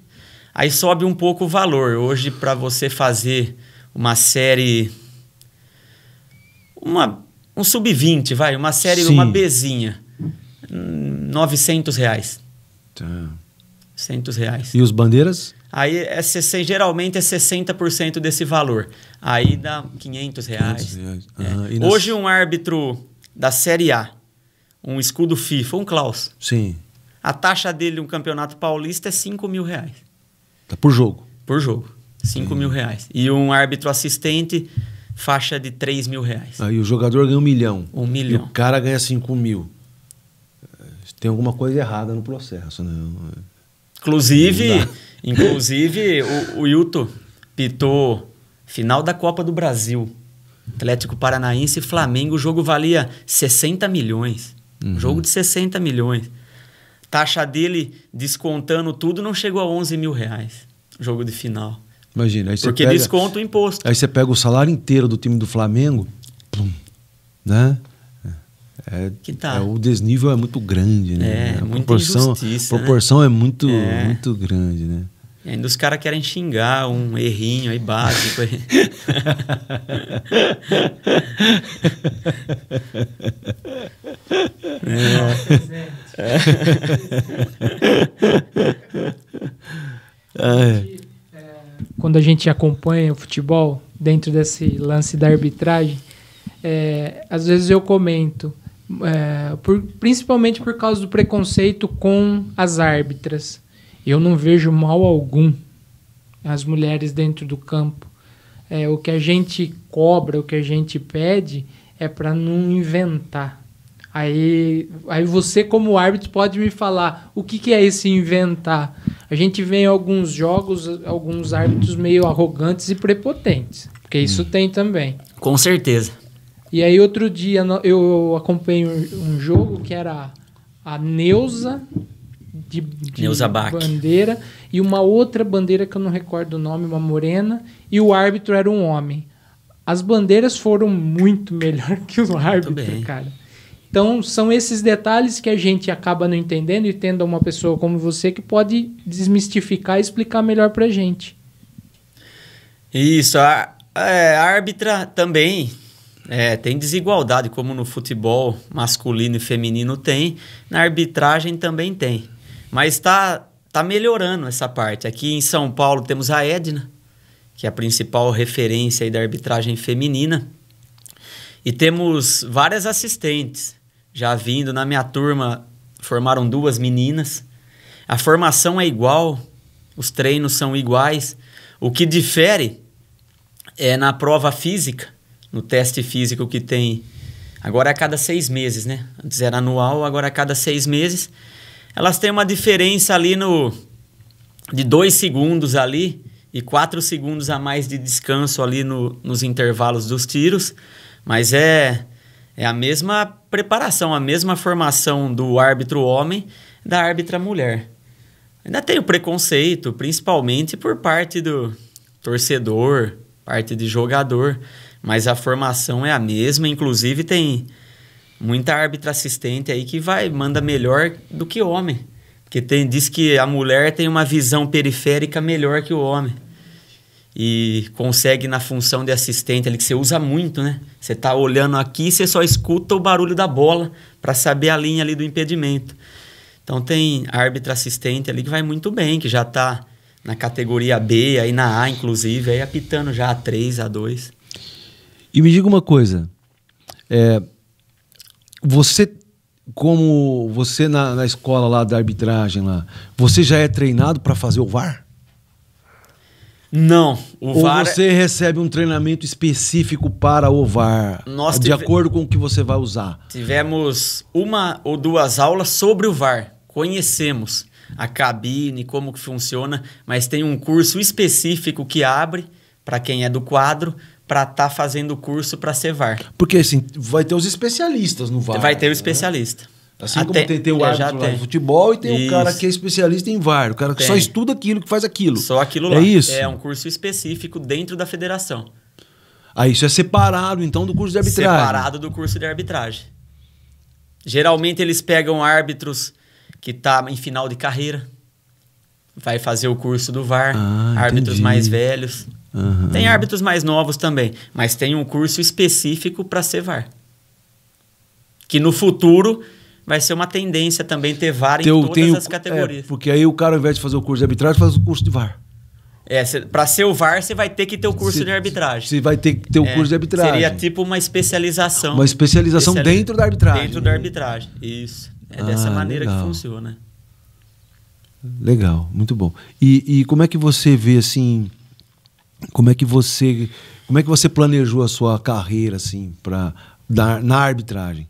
Aí sobe um pouco o valor. Hoje, para você fazer uma série. Uma, um sub-20, vai. Uma série, Sim. uma Bzinha. 900 hum, reais. Tá. 600 reais. E os bandeiras? Aí é, geralmente é 60% desse valor. Aí dá 500 reais. 500 reais. É. Ah, nas... Hoje um árbitro da Série A, um escudo FIFA, um Klaus. Sim. A taxa dele no um Campeonato Paulista é 5 mil reais. Tá por jogo? Por jogo. 5 mil reais. E um árbitro assistente, faixa de 3 mil reais. Aí ah, o jogador ganha um milhão. Um milhão. E o cara ganha 5 mil. É, tem alguma coisa errada no processo, né? Inclusive, inclusive o, o Yuto pitou final da Copa do Brasil. Atlético Paranaense e Flamengo, o jogo valia 60 milhões. Uhum. Jogo de 60 milhões. Taxa dele, descontando tudo, não chegou a 11 mil reais. Jogo de final. Imagina. Aí você Porque pega, desconta o imposto. Aí você pega o salário inteiro do time do Flamengo, né? É, tá. é, o desnível é muito grande, né? É, a muita proporção, injustiça, né? proporção né? é muito, é. muito grande, né? E ainda os caras querem xingar um errinho aí básico. Aí. É. É. Quando a gente acompanha o futebol dentro desse lance da arbitragem, é, às vezes eu comento é, por, principalmente por causa do preconceito com as árbitras. Eu não vejo mal algum as mulheres dentro do campo. É, o que a gente cobra, o que a gente pede é para não inventar. Aí, aí você, como árbitro, pode me falar o que, que é esse inventar. A gente vê em alguns jogos alguns árbitros meio arrogantes e prepotentes, porque isso hum. tem também. Com certeza. E aí outro dia eu acompanhei um jogo que era a Neuza de, de Neuza bandeira e uma outra bandeira que eu não recordo o nome, uma morena, e o árbitro era um homem. As bandeiras foram muito melhor que o árbitro, cara. Então são esses detalhes que a gente acaba não entendendo e tendo uma pessoa como você que pode desmistificar e explicar melhor pra gente. Isso, a, é, a árbitra também é, tem desigualdade, como no futebol masculino e feminino tem, na arbitragem também tem. Mas está tá melhorando essa parte. Aqui em São Paulo temos a Edna, que é a principal referência da arbitragem feminina. E temos várias assistentes já vindo. Na minha turma formaram duas meninas. A formação é igual, os treinos são iguais. O que difere é na prova física no teste físico que tem. Agora é a cada seis meses, né? Antes era anual, agora é a cada seis meses. Elas têm uma diferença ali no de dois segundos ali e quatro segundos a mais de descanso ali no, nos intervalos dos tiros. Mas é, é a mesma preparação, a mesma formação do árbitro homem da árbitra mulher. Ainda tem o preconceito, principalmente por parte do torcedor, parte de jogador, mas a formação é a mesma, inclusive tem muita árbitra assistente aí que vai manda melhor do que homem, porque tem diz que a mulher tem uma visão periférica melhor que o homem. E consegue na função de assistente ali que você usa muito, né? Você tá olhando aqui, você só escuta o barulho da bola para saber a linha ali do impedimento. Então tem árbitra assistente ali que vai muito bem, que já tá na categoria B, aí na A, inclusive, aí apitando já a 3, a 2. E me diga uma coisa. É, você, como você na, na escola lá da arbitragem lá, você já é treinado para fazer o VAR? Não, o Ou VAR. É- você recebe um treinamento específico para o VAR, Nós de tive... acordo com o que você vai usar. Tivemos uma ou duas aulas sobre o VAR, conhecemos a cabine, como que funciona, mas tem um curso específico que abre para quem é do quadro para estar tá fazendo o curso para ser VAR. Porque assim, vai ter os especialistas no VAR. Vai ter o né? especialista. Né? Assim Até, como tem, tem o árbitro lá tem. futebol e tem o cara que é especialista em VAR, o cara que tem. só estuda aquilo, que faz aquilo. Só aquilo é lá. É isso. É um curso específico dentro da federação. Ah, isso é separado então do curso de arbitragem. Separado do curso de arbitragem. Geralmente eles pegam árbitros que está em final de carreira, vai fazer o curso do VAR, ah, árbitros entendi. mais velhos. Uhum. Tem árbitros mais novos também, mas tem um curso específico para ser VAR. Que no futuro vai ser uma tendência também ter VAR tem, em todas tem, as categorias. É, porque aí o cara, ao invés de fazer o curso de arbitragem, faz o curso de VAR. É, para ser o VAR, você vai ter que ter o curso cê, de arbitragem. Você vai ter que ter o é, curso de arbitragem. Seria tipo uma especialização. Uma especialização dentro da arbitragem. Dentro da arbitragem, isso. É dessa ah, maneira legal. que funciona. Legal, muito bom. E, e como é que você vê assim? Como é que você como é que você planejou a sua carreira assim para na arbitragem?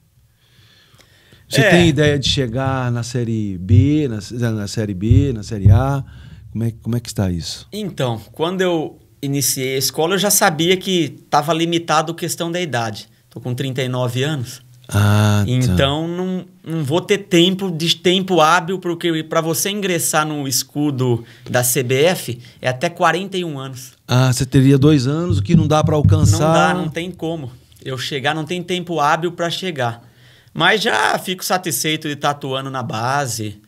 Você é. tem ideia de chegar na série B, na, na, série B, na série A? Como é, como é que está isso? Então, quando eu iniciei a escola, eu já sabia que estava limitado a questão da idade. Estou com 39 anos. Ah, tá. então tá. não, não vou ter tempo de tempo hábil porque para você ingressar no escudo da CBF é até 41 anos. Ah, você teria dois anos, o que não dá para alcançar. Não dá, não tem como. Eu chegar, não tem tempo hábil para chegar. Mas já fico satisfeito de estar tá atuando na base,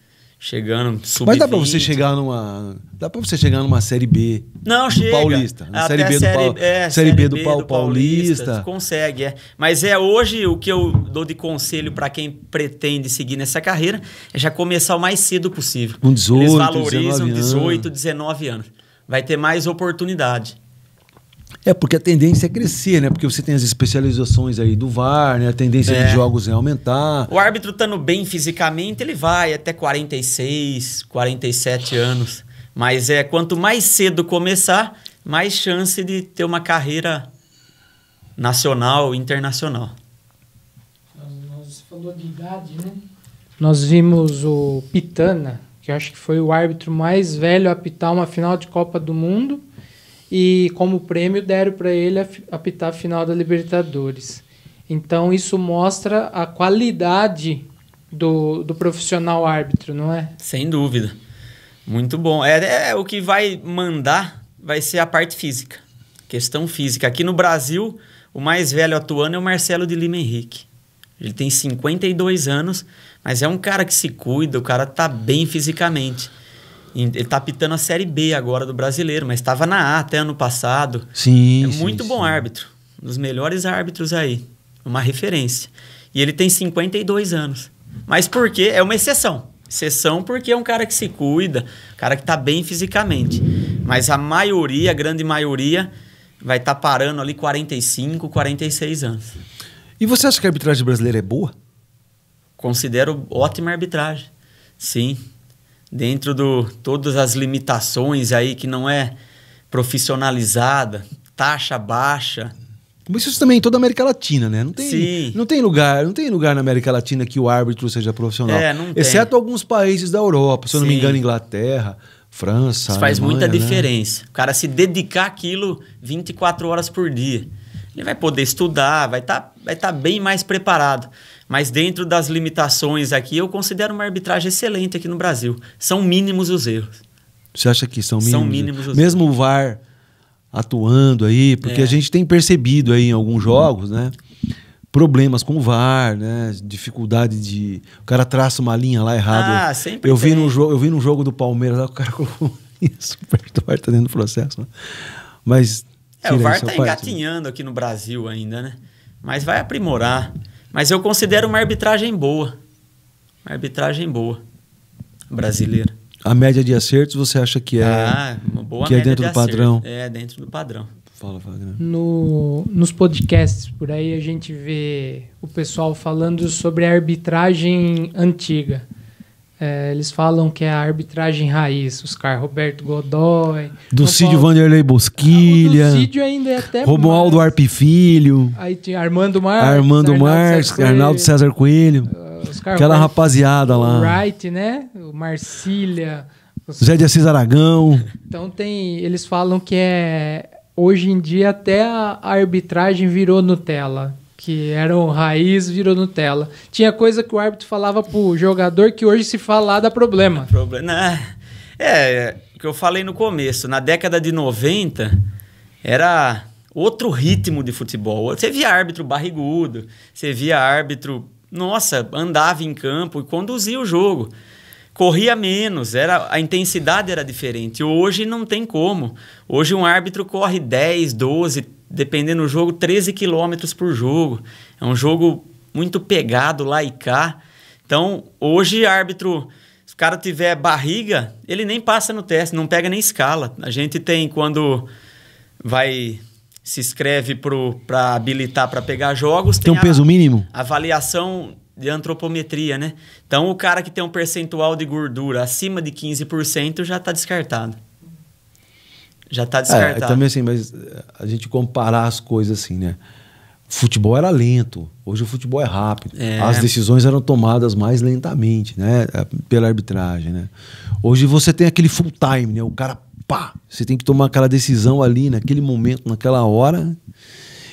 chegando sub Mas dá para você chegar numa, dá para você chegar numa série B não, chega. Paulista, na série B, do Paulista. é, série, B do, Pau, Paulista. Consegue, é. Mas é hoje o que eu dou de conselho para quem pretende seguir nessa carreira é já começar o mais cedo possível. Com 18, Eles valorizam 19 18, 19 anos. Vai ter mais oportunidade. É, porque a tendência é crescer, né? Porque você tem as especializações aí do VAR, né? A tendência é. de jogos é aumentar. O árbitro estando bem fisicamente, ele vai até 46, 47 anos. Mas é quanto mais cedo começar, mais chance de ter uma carreira nacional, internacional. Você falou de idade, né? Nós vimos o Pitana, que eu acho que foi o árbitro mais velho a apitar uma final de Copa do Mundo e como prêmio deram para ele apitar a final da Libertadores. Então isso mostra a qualidade do, do profissional árbitro, não é? Sem dúvida. Muito bom. É, é, o que vai mandar vai ser a parte física, questão física. Aqui no Brasil, o mais velho atuando é o Marcelo de Lima Henrique. Ele tem 52 anos, mas é um cara que se cuida, o cara tá bem fisicamente. Ele tá pitando a Série B agora do brasileiro, mas estava na A até ano passado. Sim. É muito sim, bom árbitro. Um dos melhores árbitros aí. Uma referência. E ele tem 52 anos. Mas por quê? É uma exceção. Exceção porque é um cara que se cuida, cara que tá bem fisicamente. Mas a maioria, a grande maioria, vai estar tá parando ali 45, 46 anos. E você acha que a arbitragem brasileira é boa? Considero ótima arbitragem. Sim dentro do todas as limitações aí que não é profissionalizada, taxa baixa. Mas isso também é em toda a América Latina, né? Não tem, Sim. não tem lugar, não tem lugar na América Latina que o árbitro seja profissional. É, não tem. Exceto alguns países da Europa, se Sim. eu não me engano, Inglaterra, França. Isso faz muita né? diferença. Né? O cara se dedicar aquilo 24 horas por dia. Ele vai poder estudar, vai estar tá, vai tá bem mais preparado. Mas dentro das limitações aqui, eu considero uma arbitragem excelente aqui no Brasil. São mínimos os erros. Você acha que são mínimos? São mínimos os Mesmo erros. o VAR atuando aí, porque é. a gente tem percebido aí em alguns jogos, né? problemas com o VAR, né? Dificuldade de. O cara traça uma linha lá errada. Ah, sempre. Eu vi, tem. no jogo, eu vi no jogo do Palmeiras lá, o cara colocou isso perto do VAR, tá dentro do processo. Né. Mas. É, o VAR tá parte. Né. engatinhando aqui no Brasil ainda, né? Mas vai aprimorar. Mas eu considero uma arbitragem boa. Uma arbitragem boa. Brasileira. A média de acertos você acha que é. Ah, uma boa que é média é dentro de do padrão. É, dentro do padrão. Fala, Wagner. No, nos podcasts por aí a gente vê o pessoal falando sobre a arbitragem antiga. É, eles falam que é a arbitragem raiz. Oscar Roberto Godoy. Do Cídio Vanderlei Bosquilha. Ah, do ainda é até Romualdo Arpe Filho. Aí tinha Armando Marques. Armando Arnaldo Marques, César Arnaldo César Coelho. Ah, Oscar aquela rapaziada lá. Wright, né? O Marcília. Os... Zé de Assis Aragão. Então tem. Eles falam que é. Hoje em dia até a arbitragem virou Nutella que eram raiz, virou Nutella. Tinha coisa que o árbitro falava pro jogador que hoje se falar dá problema. Né? É problema. É, o que eu falei no começo, na década de 90 era outro ritmo de futebol. Você via árbitro barrigudo, você via árbitro, nossa, andava em campo e conduzia o jogo. Corria menos, era a intensidade era diferente. Hoje não tem como. Hoje um árbitro corre 10, 12, dependendo do jogo, 13 quilômetros por jogo. É um jogo muito pegado lá e cá. Então, hoje, árbitro, se o cara tiver barriga, ele nem passa no teste, não pega nem escala. A gente tem quando vai se inscreve para habilitar para pegar jogos. Tem, tem um peso a, mínimo? Avaliação de antropometria, né? Então, o cara que tem um percentual de gordura acima de 15% já está descartado. Já está é, descartado. É, também assim, mas eh, a gente comparar as coisas assim, né? O futebol era lento, hoje o futebol é rápido. É. As decisões eram tomadas mais lentamente, né? É, pela arbitragem, né? Hoje você tem aquele full time, né? O cara, pá, você tem que tomar aquela decisão ali, naquele momento, naquela hora.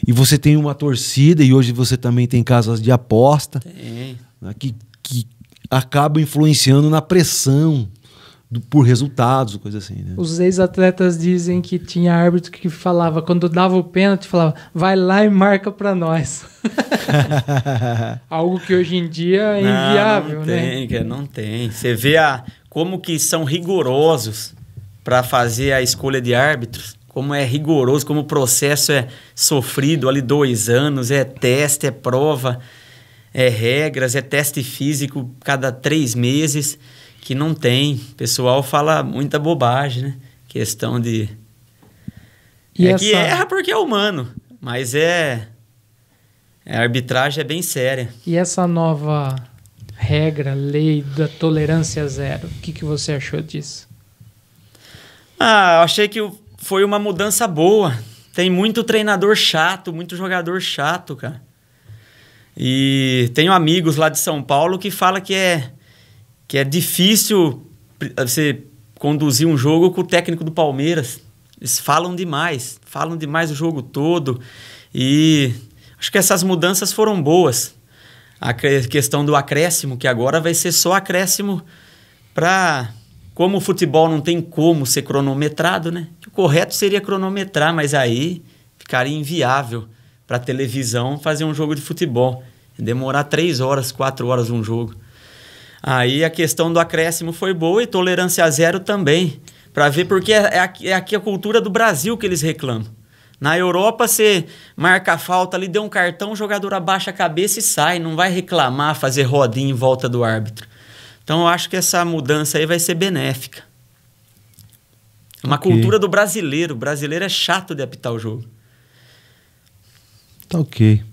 E você tem uma torcida, e hoje você também tem casas de aposta. Tem. Né? Que, que acabam influenciando na pressão do, por resultados, coisa assim. Né? Os ex-atletas dizem que tinha árbitro que falava, quando dava o pênalti, falava, vai lá e marca para nós. Algo que hoje em dia é inviável, não, não né? Tem, não tem. Você vê a, como que são rigorosos para fazer a escolha de árbitros, como é rigoroso, como o processo é sofrido ali dois anos, é teste, é prova, é regras, é teste físico cada três meses que não tem. O pessoal fala muita bobagem, né? Questão de. E é essa... que erra porque é humano, mas é, é. A arbitragem é bem séria. E essa nova regra, lei da tolerância zero, o que, que você achou disso? Ah, eu achei que foi uma mudança boa. Tem muito treinador chato, muito jogador chato, cara. E tenho amigos lá de São Paulo que fala que é que é difícil eh, você conduzir um jogo com o técnico do Palmeiras. Eles falam demais, falam demais o jogo todo. E acho que essas mudanças foram boas. A questão do acréscimo, que agora vai ser só acréscimo para. Como o futebol não tem como ser cronometrado, né? O correto seria cronometrar, mas aí ficaria inviável para televisão fazer um jogo de futebol. Demorar três horas, quatro horas um jogo. Aí a questão do acréscimo foi boa e tolerância zero também. Para ver, porque é, é aqui, é aqui a cultura do Brasil que eles reclamam. Na Europa, você marca a falta ali, deu um cartão, o jogador abaixa a cabeça e sai, não vai reclamar, fazer rodinha em volta do árbitro. Então, eu acho que essa mudança aí vai ser benéfica. É uma okay. cultura do brasileiro. O brasileiro é chato de apitar o jogo. Tá ok.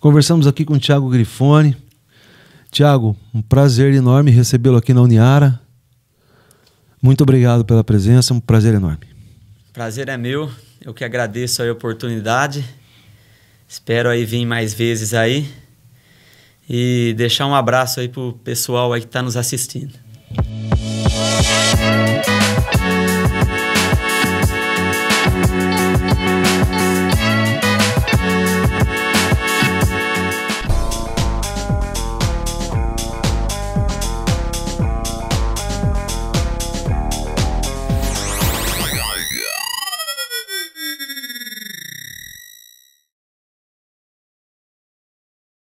Conversamos aqui com o Thiago Grifone Tiago, um prazer enorme recebê-lo aqui na Uniara. Muito obrigado pela presença, um prazer enorme. Prazer é meu, eu que agradeço a oportunidade. Espero aí vir mais vezes aí. E deixar um abraço aí pro pessoal aí que está nos assistindo.